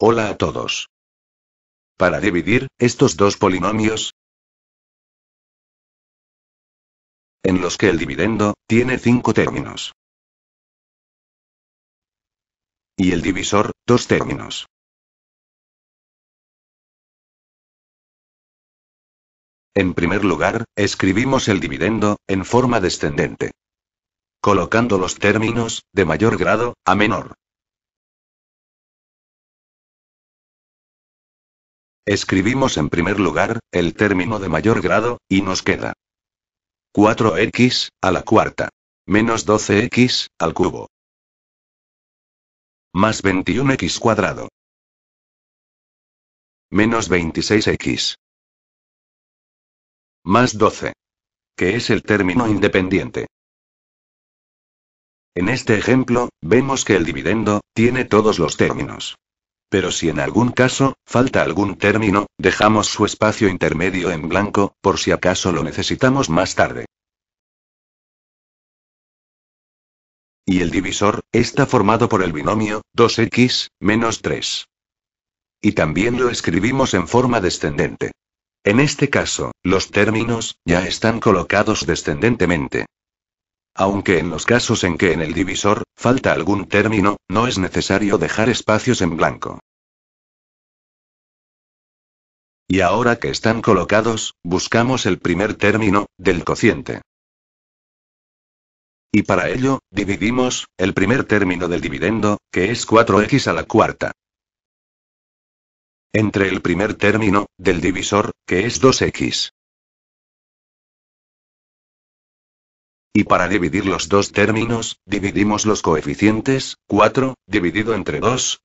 Hola a todos. Para dividir, estos dos polinomios, en los que el dividendo, tiene cinco términos. Y el divisor, dos términos. En primer lugar, escribimos el dividendo, en forma descendente. Colocando los términos, de mayor grado, a menor. Escribimos en primer lugar, el término de mayor grado, y nos queda 4x, a la cuarta. Menos 12x, al cubo. Más 21x cuadrado. Menos 26x. Más 12. Que es el término independiente. En este ejemplo, vemos que el dividendo, tiene todos los términos. Pero si en algún caso, falta algún término, dejamos su espacio intermedio en blanco, por si acaso lo necesitamos más tarde. Y el divisor, está formado por el binomio, 2x, menos 3. Y también lo escribimos en forma descendente. En este caso, los términos, ya están colocados descendentemente. Aunque en los casos en que en el divisor falta algún término, no es necesario dejar espacios en blanco. Y ahora que están colocados, buscamos el primer término, del cociente. Y para ello, dividimos, el primer término del dividendo, que es 4x a la cuarta. Entre el primer término, del divisor, que es 2x. Y para dividir los dos términos, dividimos los coeficientes, 4, dividido entre 2,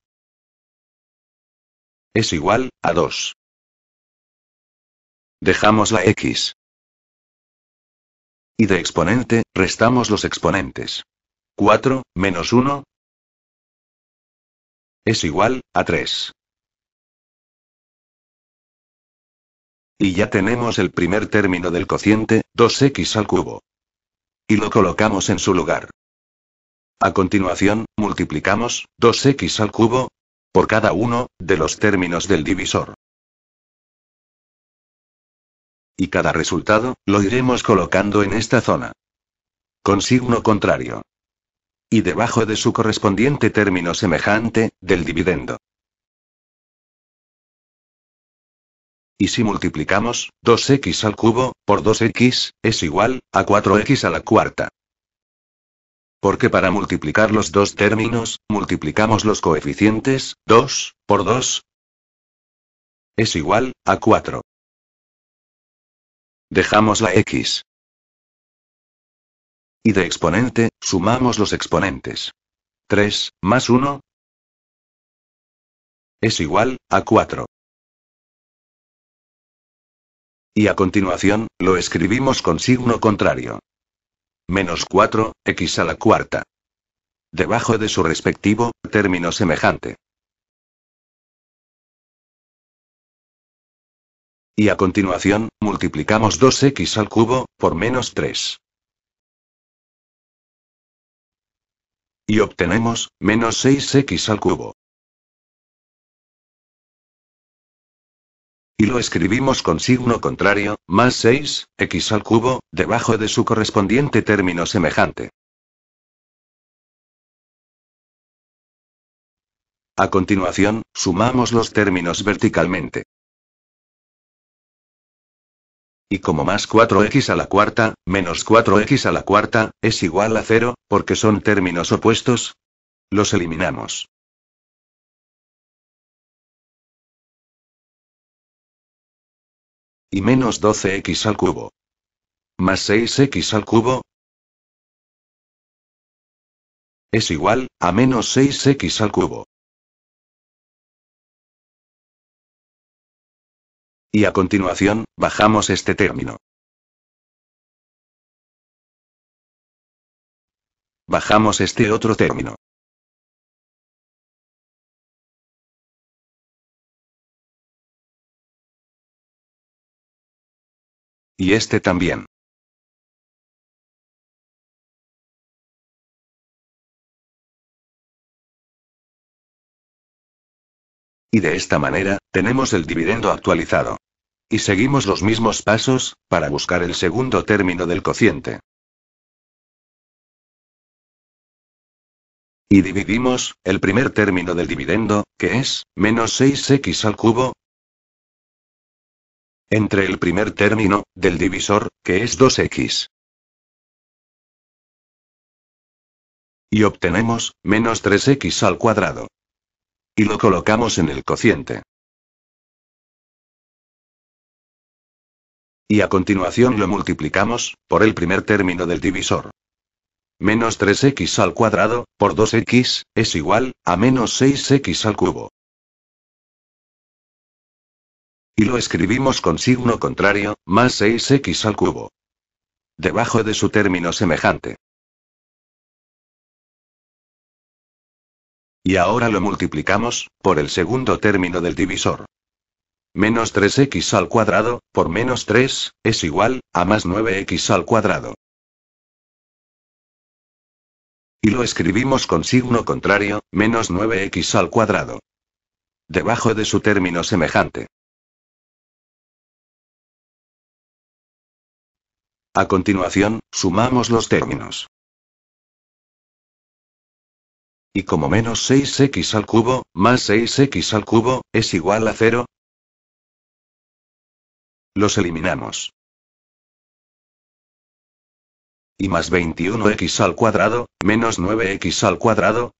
es igual a 2. Dejamos la x. Y de exponente, restamos los exponentes. 4, menos 1, es igual a 3. Y ya tenemos el primer término del cociente, 2x al cubo. Y lo colocamos en su lugar. A continuación, multiplicamos 2x al cubo por cada uno de los términos del divisor. Y cada resultado lo iremos colocando en esta zona. Con signo contrario. Y debajo de su correspondiente término semejante, del dividendo. Y si multiplicamos 2x al cubo por 2x, es igual a 4x a la cuarta. Porque para multiplicar los dos términos, multiplicamos los coeficientes 2 por 2 es igual a 4. Dejamos la x. Y de exponente, sumamos los exponentes. 3, más 1, es igual a 4. Y a continuación, lo escribimos con signo contrario. Menos 4, x a la cuarta. Debajo de su respectivo, término semejante. Y a continuación, multiplicamos 2x al cubo, por menos 3. Y obtenemos, menos 6x al cubo. Y lo escribimos con signo contrario, más 6, x al cubo, debajo de su correspondiente término semejante. A continuación, sumamos los términos verticalmente. Y como más 4x a la cuarta, menos 4x a la cuarta, es igual a 0, porque son términos opuestos, los eliminamos. Y menos 12x al cubo. Más 6x al cubo. Es igual, a menos 6x al cubo. Y a continuación, bajamos este término. Bajamos este otro término. Y este también. Y de esta manera, tenemos el dividendo actualizado. Y seguimos los mismos pasos, para buscar el segundo término del cociente. Y dividimos, el primer término del dividendo, que es, menos 6x al cubo, entre el primer término, del divisor, que es 2x. Y obtenemos, menos 3x al cuadrado. Y lo colocamos en el cociente. Y a continuación lo multiplicamos, por el primer término del divisor. Menos 3x al cuadrado, por 2x, es igual, a menos 6x al cubo. Y lo escribimos con signo contrario, más 6x al cubo. Debajo de su término semejante. Y ahora lo multiplicamos, por el segundo término del divisor. Menos 3x al cuadrado, por menos 3, es igual, a más 9x al cuadrado. Y lo escribimos con signo contrario, menos 9x al cuadrado. Debajo de su término semejante. A continuación, sumamos los términos. Y como menos 6x al cubo, más 6x al cubo, es igual a 0. Los eliminamos. Y más 21x al cuadrado, menos 9x al cuadrado.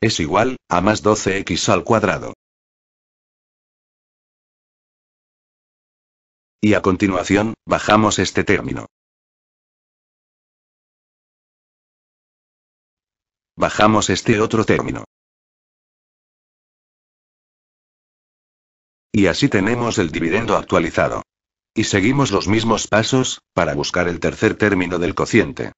Es igual, a más 12x al cuadrado. Y a continuación, bajamos este término. Bajamos este otro término. Y así tenemos el dividendo actualizado. Y seguimos los mismos pasos, para buscar el tercer término del cociente.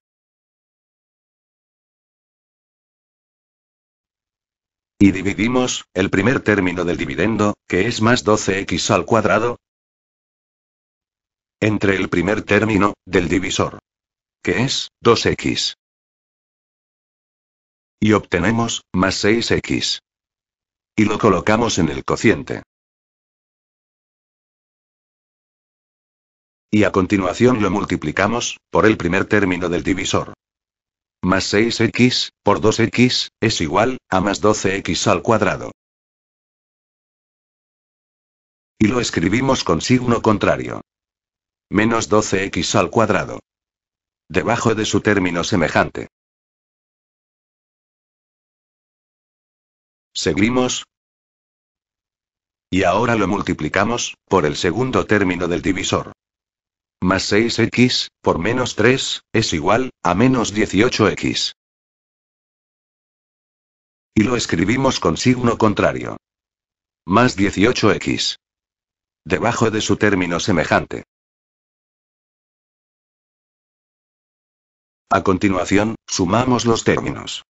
Y dividimos, el primer término del dividendo, que es más 12x al cuadrado, entre el primer término, del divisor. Que es, 2x. Y obtenemos, más 6x. Y lo colocamos en el cociente. Y a continuación lo multiplicamos, por el primer término del divisor. Más 6x, por 2x, es igual, a más 12x al cuadrado. Y lo escribimos con signo contrario. Menos 12x al cuadrado. Debajo de su término semejante. Seguimos. Y ahora lo multiplicamos, por el segundo término del divisor. Más 6x, por menos 3, es igual, a menos 18x. Y lo escribimos con signo contrario. Más 18x. Debajo de su término semejante. A continuación, sumamos los términos.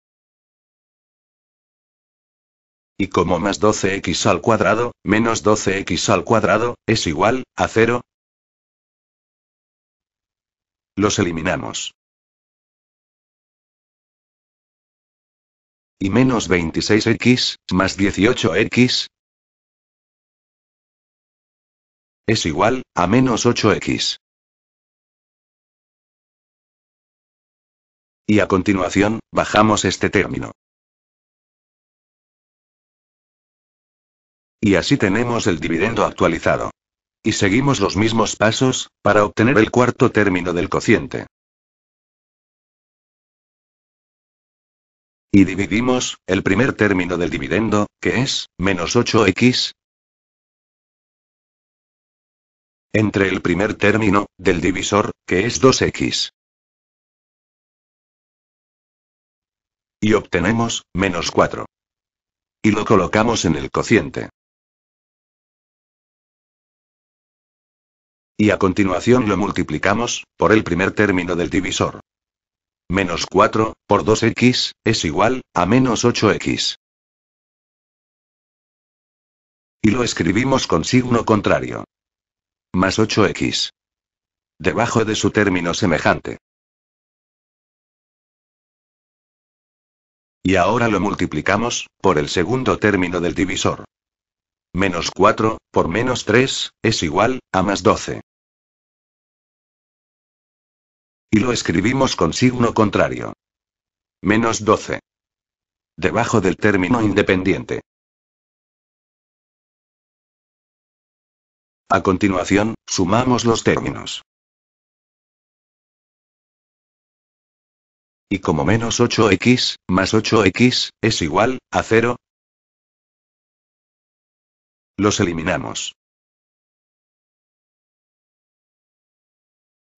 Y como más 12x al cuadrado, menos 12x al cuadrado, es igual a 0. Los eliminamos. Y menos 26x, más 18x, es igual a menos 8x. Y a continuación, bajamos este término. Y así tenemos el dividendo actualizado. Y seguimos los mismos pasos, para obtener el cuarto término del cociente. Y dividimos, el primer término del dividendo, que es, menos 8x. Entre el primer término, del divisor, que es 2x. Y obtenemos, menos 4. Y lo colocamos en el cociente. Y a continuación lo multiplicamos, por el primer término del divisor. Menos 4, por 2x, es igual, a menos 8x. Y lo escribimos con signo contrario. Más 8x. Debajo de su término semejante. Y ahora lo multiplicamos, por el segundo término del divisor. Menos 4, por menos 3, es igual, a más 12. Y lo escribimos con signo contrario. Menos 12. Debajo del término independiente. A continuación, sumamos los términos. Y como menos 8x, más 8x, es igual, a 0. Los eliminamos.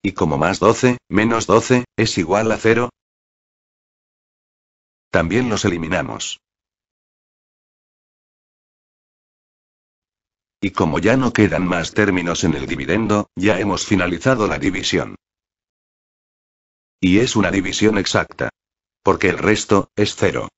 Y como más 12, menos 12, es igual a 0. También los eliminamos. Y como ya no quedan más términos en el dividendo, ya hemos finalizado la división. Y es una división exacta. Porque el resto, es cero.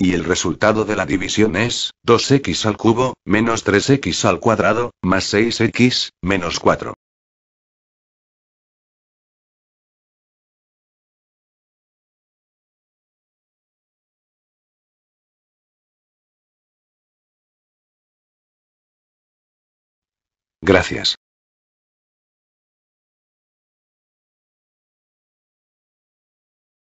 Y el resultado de la división es 2x al cubo, menos 3x al cuadrado, más 6x, menos 4. Gracias.